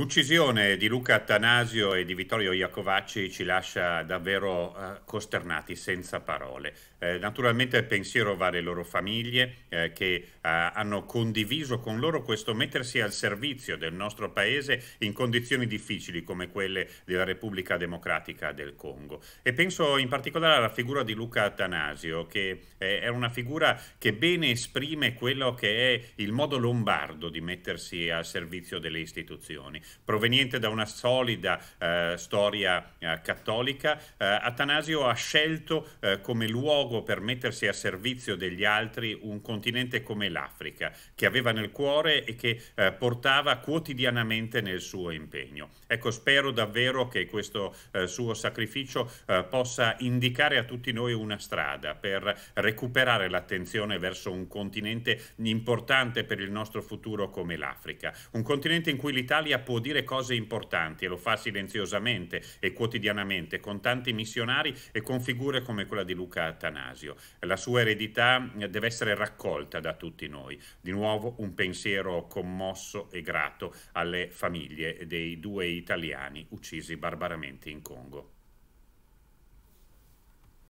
L'uccisione di Luca Attanasio e di Vittorio Iacovacci ci lascia davvero eh, costernati, senza parole. Eh, naturalmente il pensiero va alle loro famiglie eh, che eh, hanno condiviso con loro questo mettersi al servizio del nostro paese in condizioni difficili come quelle della Repubblica Democratica del Congo. E penso in particolare alla figura di Luca Attanasio, che eh, è una figura che bene esprime quello che è il modo lombardo di mettersi al servizio delle istituzioni proveniente da una solida eh, storia eh, cattolica, eh, Atanasio ha scelto eh, come luogo per mettersi a servizio degli altri un continente come l'Africa, che aveva nel cuore e che eh, portava quotidianamente nel suo impegno. Ecco, spero davvero che questo suo sacrificio possa indicare a tutti noi una strada per recuperare l'attenzione verso un continente importante per il nostro futuro come l'Africa, un continente in cui l'Italia può può dire cose importanti e lo fa silenziosamente e quotidianamente con tanti missionari e con figure come quella di Luca Attanasio. La sua eredità eh, deve essere raccolta da tutti noi. Di nuovo un pensiero commosso e grato alle famiglie dei due italiani uccisi barbaramente in Congo.